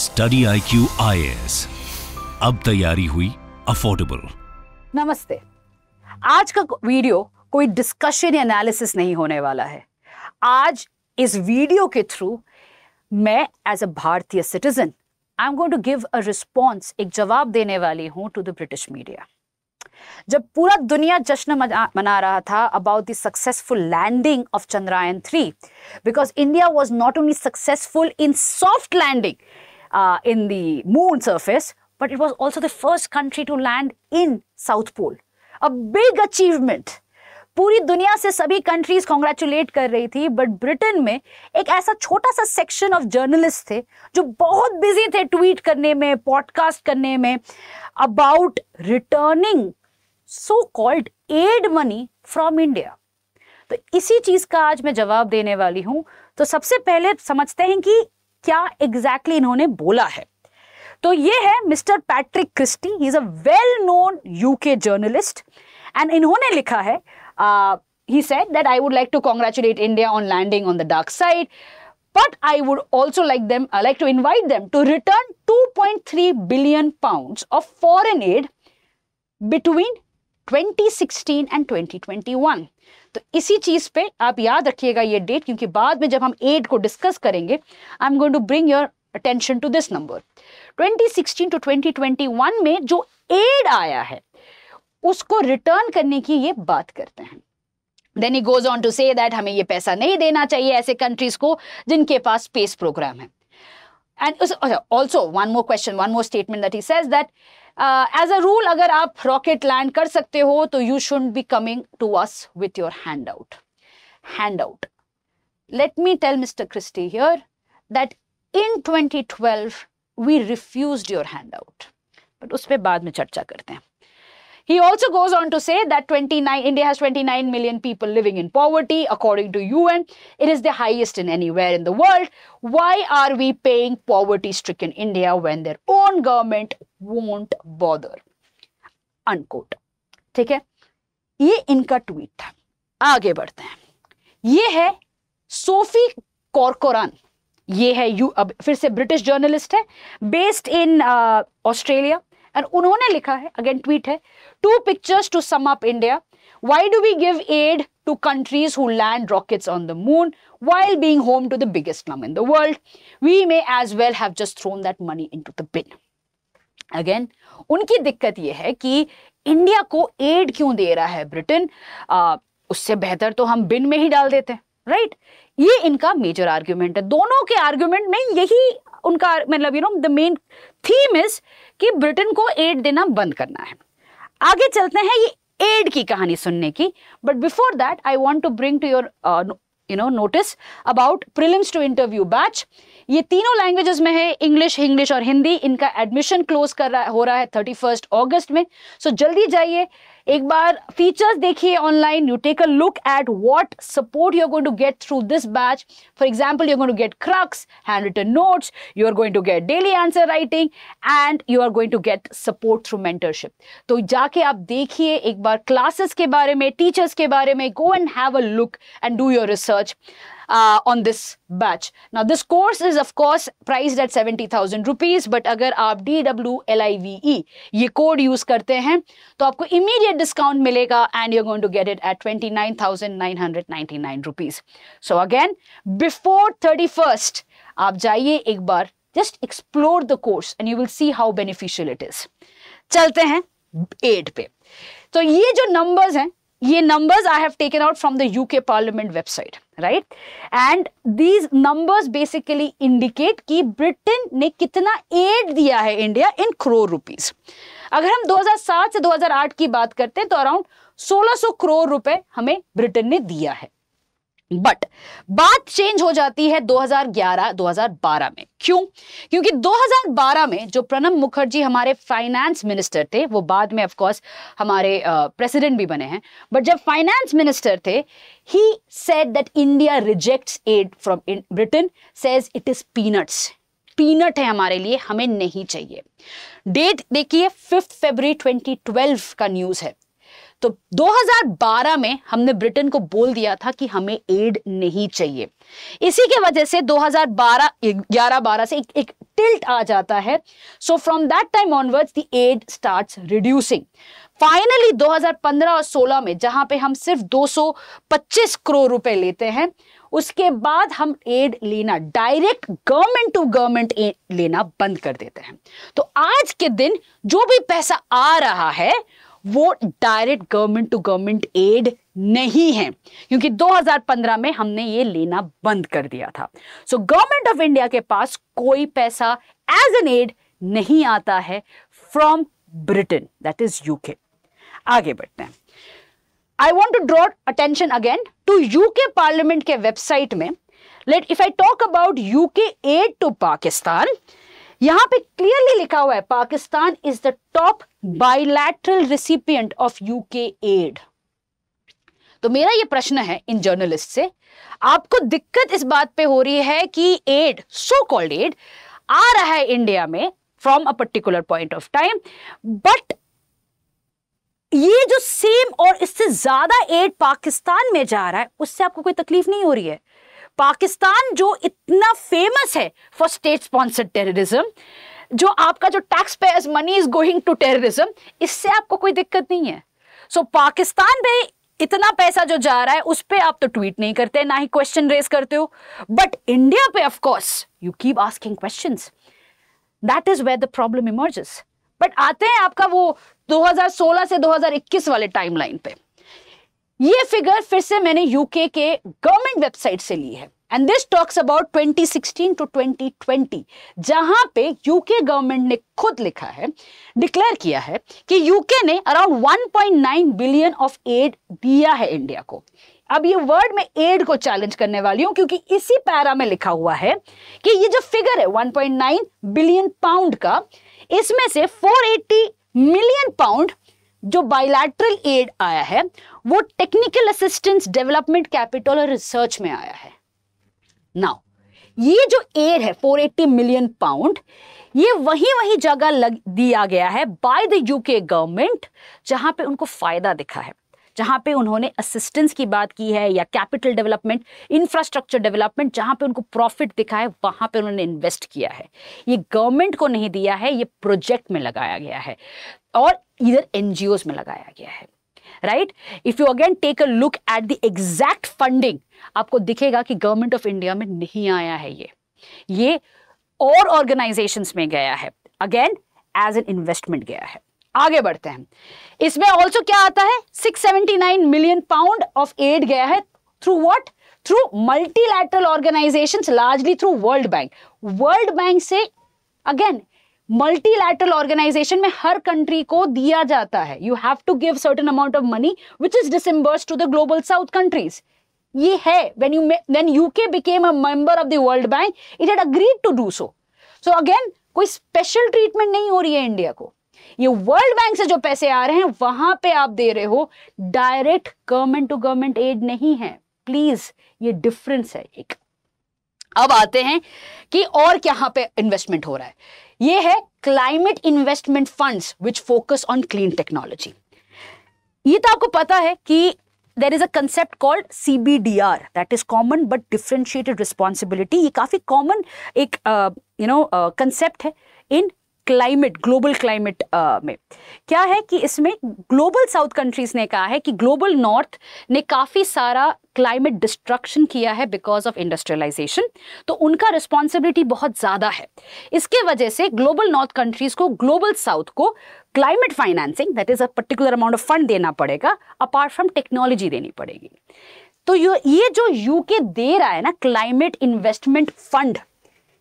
Study I Q आई अब तैयारी हुई अफोर्डेबल नमस्ते आज का वीडियो कोई डिस्कशन या एनालिसिस नहीं होने वाला है आज इस वीडियो के थ्रू मैं एज अ भारतीय citizen I am going to give a response एक जवाब देने वाली हूँ टू द ब्रिटिश मीडिया जब पूरा दुनिया जश्न मना रहा था about the successful landing of Chandrayaan three because India was not only successful in soft landing uh, in the moon surface, but it was also the first country to land in South Pole. A big achievement. पूरी दुनिया से सभी countries congratulate कर रही थी but Britain में एक ऐसा छोटा सा सेक्शन ऑफ जर्नलिस्ट थे जो बहुत बिजी थे ट्वीट करने में पॉडकास्ट करने में about returning so called aid money from India तो इसी चीज का आज मैं जवाब देने वाली हूं तो सबसे पहले समझते हैं कि क्या एग्जैक्टली exactly इन्होंने बोला है तो ये है mister Patrick Christie he is a well known UK journalist and इन्होंने लिखा है he said that I would like to congratulate India on landing on the dark side but I would also like them I uh, like to invite them to return 2.3 billion pounds of foreign aid between 2016 and 2021. तो इसी चीज़ पे आप याद रखिएगा ये date क्योंकि बाद में जब हम एड को डिस्कस करेंगे I am going to bring your attention to this number 2016 to 2021 में जो एड आया है उसको रिटर्न करने की ये बात करते हैं then he goes on to say that हमें ये पैसा नहीं देना चाहिए ऐसे कंट्रीज को जिनके पास स्पेस प्रोग्राम है and also one more question one more statement that he says that as a rule अगर आप रॉकेट लैंड कर सकते हो तो you should be coming to us with your hand out hand out let me tell mister Christie here that in 2012 refused your hand out but उस पर बाद में चर्चा करते हैं He also goes on to say that 29, India has 29 million people living in poverty. According to UN, it is the highest in anywhere in the world. Why are we paying poverty-stricken India when their own government won't bother? Unquote. ठीक है ये इनका tweet था आगे बढ़ते हैं ये है सोफी कॉरकोरान ये है यू अब फिर से ब्रिटिश जर्नलिस्ट है बेस्ड इन ऑस्ट्रेलिया एंड उन्होंने लिखा है अगेन ट्वीट है two pictures to sum up India why do we give aid to countries who land rockets on the moon while being home to the biggest slum in the world we may as well have just thrown that money into the bin again उनकी दिक्कत यह है कि India को add क्यों दे रहा है Britain उससे बेहतर तो हम बिन में ही डाल देते हैं राइट right? ये इनका मेजर आर्ग्यूमेंट है दोनों के आर्ग्यूमेंट में यही उनका मतलब you know the main theme is कि ब्रिटेन को एड देना बंद करना है आगे चलते हैं ये एड की कहानी सुनने की but before that I want to bring to your you know notice about prelims to interview batch ये तीनों लैंग्वेजेस में है इंग्लिश इंग्लिश और हिंदी इनका एडमिशन क्लोज कर रहा हो रहा है थर्टी फर्स्ट ऑगस्ट में सो so जल्दी जाइए एक बार फीचर्स देखिए online you take a look at what support you are going to get through this batch for example you are going to get crux hand written notes you are going to get daily answer writing and you are going to get support through mentorship तो जाके आप देखिए एक बार classes के बारे में teachers के बारे में go and have a look and do your research uh, on this batch. Now this course is of course priced at 70,000 rupees but अगर आप D W L I V E ये code use करते हैं तो आपको immediate discount मिलेगा and you going to get it at twenty nine nine thousand hundred ninety nine rupees so again before thirty first आप जाइए एक बार just explore the course and you will see how beneficial it is चलते हैं eight पे तो ये जो नंबर्स हैं ये numbers I have taken out from the UK parliament website right and these numbers basically indicate कि ब्रिटेन ने कितना एड दिया है इंडिया इन करोड़ रुपीज अगर हम 2007 से 2008 की बात करते हैं तो अराउंड 1600 करोड़ रुपए हमें ब्रिटेन ने दिया है बट बात चेंज हो जाती है 2011-2012 में क्यों क्योंकि 2012 में जो प्रणब मुखर्जी हमारे फाइनेंस मिनिस्टर थे वो बाद में ऑफ कोर्स हमारे प्रेसिडेंट uh, भी बने हैं बट जब फाइनेंस मिनिस्टर थे he said that India rejects aid from Britain says it is peanuts peanut है हमारे लिए हमें नहीं चाहिए डेट देखिए फिफ्थ फेबरी ट्वेंटी का न्यूज़ है तो 2012 में हमने ब्रिटेन को बोल दिया था कि हमें एड नहीं चाहिए इसी के वजह से 2012 11-12 से एक, एक टिल्ट आ जाता है so from that time onwards the aid starts reducing finally 2015 और 16 में जहां पे हम सिर्फ 225 करोड़ रुपए लेते हैं उसके बाद हम एड लेना direct government to government aid लेना बंद कर देते हैं तो आज के दिन जो भी पैसा आ रहा है वो direct government to government aid नहीं है क्योंकि 2015 में हमने ये लेना बंद कर दिया था सो गवर्नमेंट ऑफ इंडिया के पास कोई पैसा एज एन एड नहीं आता है from Britain that is UK आगे बढ़ते हैं I want to draw attention again to UK parliament के वेबसाइट में let if I talk about UK aid to Pakistan यहां पे क्लियरली लिखा हुआ है Pakistan is the top bilateral recipient of UK aid तो मेरा ये प्रश्न है इन जर्नलिस्ट से आपको दिक्कत इस बात पे हो रही है कि एड सो कॉल्ड एड आ रहा है इंडिया में from a particular point of time but ये जो सेम और इससे ज्यादा एड पाकिस्तान में जा रहा है उससे आपको कोई तकलीफ नहीं हो रही है पाकिस्तान जो इतना फेमस है फॉर स्टेट स्पॉन्सर्ड टेररिज्म जो आपका जो tax as money is going to terrorism इससे आपको कोई दिक्कत नहीं है सो so, पाकिस्तान पे इतना पैसा जो जा रहा है उस पर आप तो ट्वीट नहीं करते ना ही क्वेश्चन रेस करते हो बट इंडिया पे of course you keep asking question that is where the problem emerges but आते हैं आपका वो 2016 से 2021 वाले टाइमलाइन पे ये फिगर फिर से मैंने यूके के गवर्नमेंट वेबसाइट से ली है and this talks about 2016 to 2020 जहां पे यूके गवर्नमेंट ने खुद लिखा है डिक्लेयर किया है कि यूके ने अराउंड 1.9 बिलियन ऑफ एड दिया है इंडिया को अब ये वर्ड में एड को चैलेंज करने वाली हूं क्योंकि इसी पैरा में लिखा हुआ है कि ये जो फिगर है 1.9 बिलियन पाउंड का इसमें से 480 मिलियन पाउंड जो बायोलैट्रल एड आया है वो टेक्निकल असिस्टेंस डेवलपमेंट कैपिटल और रिसर्च में आया है नाउ ये जो एड है 480 मिलियन पाउंड ये वही वही जगह लग दिया गया है बाय द यूके गवर्नमेंट जहां पे उनको फायदा दिखा है जहां पे उन्होंने असिस्टेंस की बात की है या कैपिटल डेवलपमेंट इंफ्रास्ट्रक्चर डेवलपमेंट जहां पे उनको प्रॉफिट दिखा है वहां पे उन्होंने इन्वेस्ट किया है ये गवर्नमेंट को नहीं दिया है ये प्रोजेक्ट में लगाया गया है और इधर एनजीओ में लगाया गया है right if you again take a look at the exact funding आपको दिखेगा कि गवर्नमेंट ऑफ इंडिया में नहीं आया है ये ये और ऑर्गेनाइजेशन में गया है अगेन एज एन इन्वेस्टमेंट गया है आगे बढ़ते हैं इसमें ऑल्सो क्या आता है 679 मिलियन पाउंड ऑफ एड गया है through what through multilateral organisation largely through world bank world bank से अगेन मल्टीलैटरल ऑर्गेनाइजेशन में हर कंट्री को दिया जाता है you have to give certain amount of money which is disbursed to the global south countries ये है when you when UK became a member of the world bank it had agreed to do so so again कोई special treatment नहीं हो रही है India को ये world bank से जो पैसे आ रहे हैं वहां पे आप दे रहे हो direct government to government aid नहीं है प्लीज ये डिफरेंस है एक अब आते हैं कि और क्या पे इन्वेस्टमेंट हो रहा है ये है climate investment funds which focus on clean technology ये तो आपको पता है कि there is a concept called C B D R that is common but differentiated responsibility ये काफ़ी कॉमन एक यू नो कंसेप्ट है इन क्लाइमेट ग्लोबल क्लाइमेट में क्या है कि इसमें ग्लोबल साउथ कंट्रीज़ ने कहा है कि ग्लोबल नॉर्थ ने काफ़ी सारा क्लाइमेट डिस्ट्रक्शन किया है बिकॉज ऑफ इंडस्ट्रियलाइजेशन तो उनका रिस्पॉन्सिबिलिटी बहुत ज़्यादा है इसके वजह से ग्लोबल नॉर्थ कंट्रीज़ को ग्लोबल साउथ को climate financing that is a particular amount of fund देना पड़ेगा अपार्ट फ्रॉम टेक्नोलॉजी देनी पड़ेगी तो ये जो यूके दे रहा है ना क्लाइमेट इन्वेस्टमेंट फंड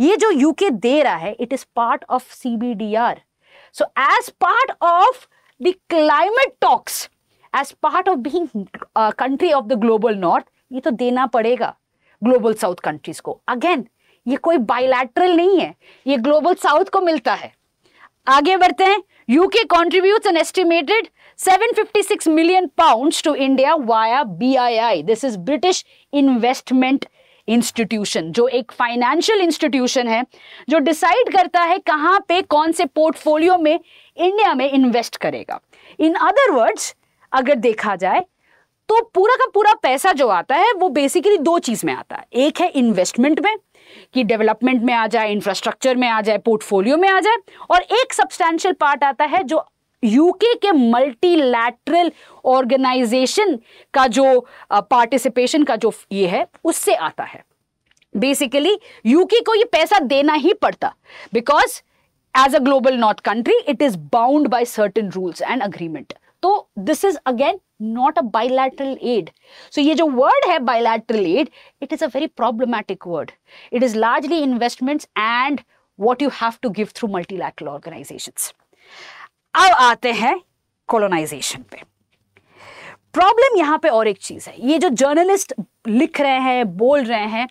ये जो यूके दे रहा है it is part of CBDR so as part of the climate talks as part of be country of the global north ये तो देना पड़ेगा ग्लोबल साउथ कंट्रीज को अगेन ये कोई बायलैटरल नहीं है ये ग्लोबल साउथ को मिलता है आगे बढ़ते हैं UK contribute an estimated 756 million pounds to India via BII. This is British investment institution जो एक फाइनेंशियल इंस्टीट्यूशन है जो डिसाइड करता है कहाँ पे कौन से पोर्टफोलियो में इंडिया में इन्वेस्ट करेगा इन अदर वर्ड्स अगर देखा जाए तो पूरा का पूरा पैसा जो आता है वो बेसिकली दो चीज़ में आता है एक है इन्वेस्टमेंट में कि डेवलपमेंट में आ जाए इंफ्रास्ट्रक्चर में आ जाए पोर्टफोलियो में आ जाए और एक सब्सटैंशियल पार्ट आता है जो यूके के मल्टीलैटरल ऑर्गेनाइजेशन का जो पार्टिसिपेशन का जो ये है उससे आता है बेसिकली यूके को ये पैसा देना ही पड़ता because as a global north country it is bound by certain rules and agreement तो this is again not a bilateral aid so ये जो वर्ड है bilateral aid it is a very problematic word it is largely investments and what you have to give through multilateral organisation अब आते हैं colonisation पे problem यहां पे और एक चीज़ है ये जो जर्नलिस्ट लिख रहे हैं बोल रहे हैं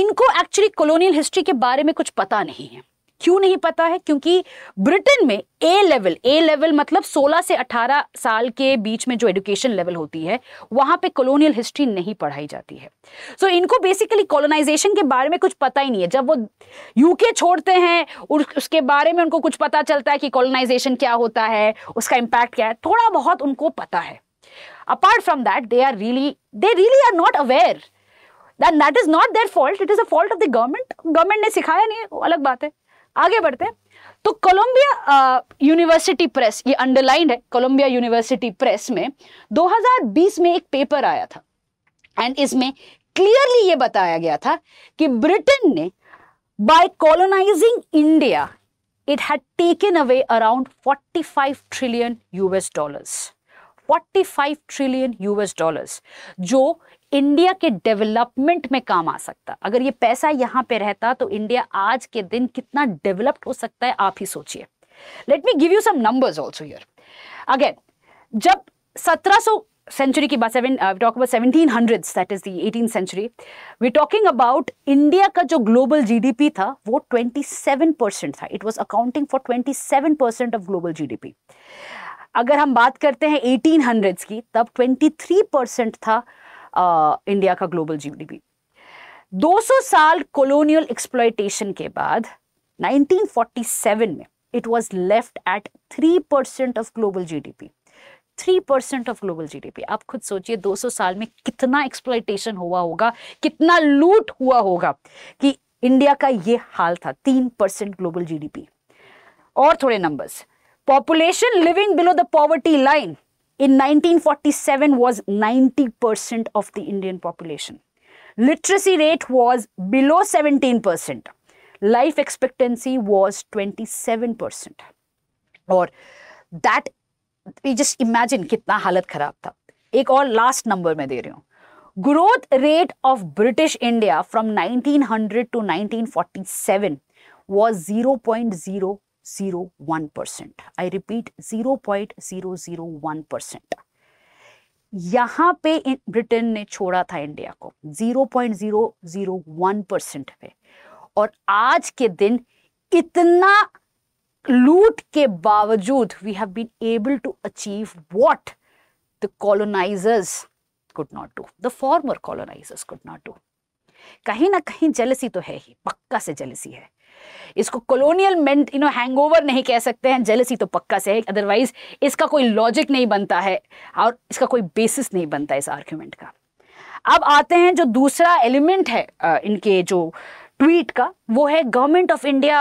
इनको एक्चुअली कॉलोनियल हिस्ट्री के बारे में कुछ पता नहीं है क्यों नहीं पता है क्योंकि ब्रिटेन में ए लेवल ए लेवल मतलब 16 से 18 साल के बीच में जो एडुकेशन लेवल होती है वहाँ पे कॉलोनियल हिस्ट्री नहीं पढ़ाई जाती है सो so, इनको बेसिकली कॉलोनाइजेशन के बारे में कुछ पता ही नहीं है जब वो यूके छोड़ते हैं उसके बारे में उनको कुछ पता चलता है कि कॉलोनाइजेशन क्या होता है उसका इम्पैक्ट क्या है थोड़ा बहुत उनको पता है apart from that they are really they really are not aware that that is not their fault it is a fault of the government government ने सिखाया नहीं है वो अलग बात है आगे बढ़ते हैं तो कोलंबिया यूनिवर्सिटी प्रेस ये अंडरलाइंड है कोलंबिया यूनिवर्सिटी प्रेस में 2020 में एक पेपर आया था एंड इसमें क्लियरली ये बताया गया था कि ब्रिटेन ने by colonising India it had taken away around 45 trillion US dollars 45 trillion US dollars जो इंडिया के डेवलपमेंट में काम आ सकता अगर ये पैसा यहां पे रहता तो इंडिया आज के दिन कितना डेवलप्ड हो सकता है आप ही सोचिए let me give you some numbers also here again जब 1700 सेंचुरी की बात seventeenth century we talking about India का जो ग्लोबल जी था वो ट्वेंटी था it was accounting for twenty of global G अगर हम बात करते हैं एटीन की तब ट्वेंटी था इंडिया का ग्लोबल जीडीपी 200 साल कोलोनियल एक्सप्लॉयटेशन के बाद 1947 में it was left at 3 percent of global GDP 3 percent of global GDP आप खुद सोचिए 200 साल में कितना एक्सप्लॉयटेशन हुआ होगा कितना लूट हुआ होगा कि इंडिया का ये हाल था 3 परसेंट ग्लोबल जीडीपी और थोड़े numbers population living below the poverty line in 1947 was 90% of the Indian population. Literacy rate was below 17%. Life expectancy was 27%. Or that, we just imagine kitna halat kharab tha. एक और last number में दे रही हूँ Growth rate of British India from 1900 to 1947 was 0.0 zero one percent I zero zero one percent यहां पे Britain ने छोड़ा था इंडिया को वन परसेंट पे और आज के दिन इतना लूट के बावजूद we have been able to achieve what the colonisers could not do the former colonisers could not do कहीं ना कहीं जलसी तो है ही पक्का से जलसी है इसको कॉलोनियल मेंट यू नो हैंगओवर नहीं कह सकते हैं जेलसी तो पक्का से है अदरवाइज इसका कोई लॉजिक नहीं बनता है और इसका कोई बेसिस नहीं बनता इस आर्ग्यूमेंट का अब आते हैं जो दूसरा एलिमेंट है इनके जो ट्वीट का वो है गवर्नमेंट ऑफ इंडिया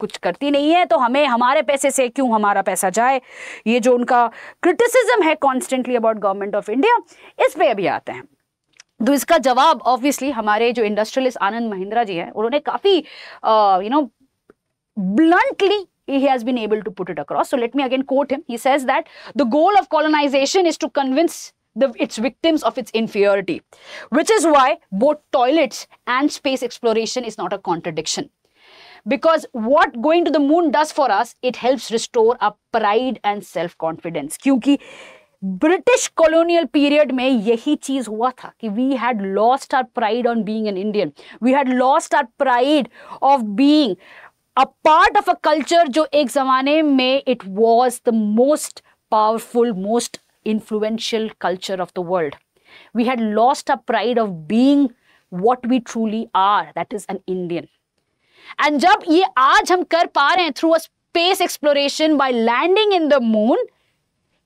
कुछ करती नहीं है तो हमें हमारे पैसे से क्यों हमारा पैसा जाए ये जो उनका क्रिटिसिज्म है constantly about government of India इस पे अभी आते हैं तो इसका जवाब ऑब्वियसली हमारे जो इंडस्ट्रियलिस्ट आनंद महिंद्रा जी हैं उन्होंने काफ़ी you know bluntly he has been able to put it across so let me again quote him he says that the goal of colonization is to convince the, its victims of its inferiority which is why both toilets and space exploration is not a contradiction because what going to the moon does for us it helps restore our pride and self confidence kyunki British colonial period में यही चीज हुआ था कि we had lost our pride on being an Indian we had lost our pride of being a part of a culture जो एक जमाने में it was the most powerful most influential culture of the world we had lost a pride of being what we truly are that is an Indian and जब ये आज हम कर पा रहे हैं through a space exploration by landing in the moon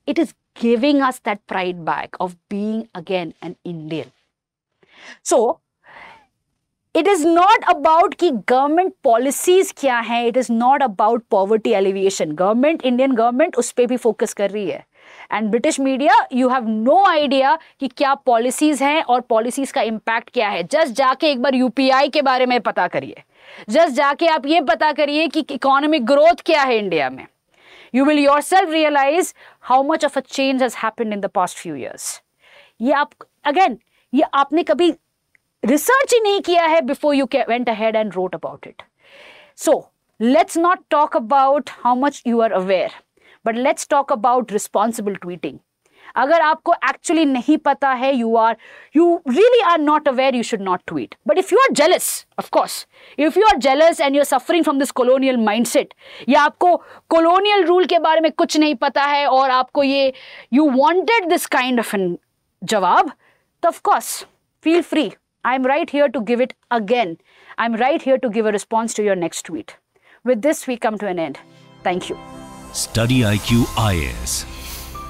it is giving us that pride back of being again an Indian. So, it is not about कि government policies क्या हैं it is not about poverty alleviation government Indian government उस पर भी focus कर रही है and British media you have no idea कि क्या पॉलिसीज हैं और पॉलिसीज का इम्पैक्ट क्या है जस्ट जाके एक बार यूपीआई के बारे में पता करिए जस्ट जाके आप ये पता करिए कि इकोनॉमिक ग्रोथ क्या है इंडिया में you will yourself realize how much of a change has happened in the past few years. ये आप अगेन ये आपने कभी रिसर्च ही नहीं किया है before you went ahead and wrote let's not talk about how much you are aware, but let's talk about responsible tweeting. अगर आपको एक्चुअली नहीं पता है you are you really are not aware you should not tweet but if you are jealous of course if you are jealous and you are suffering from this colonial mindset या आपको colonial rule के बारे में कुछ नहीं पता है और आपको ये you wanted this kind of an जवाब तो of course feel free I am right here to give it again I am right here to give a response to your next tweet we come to an end thank you study I Q I S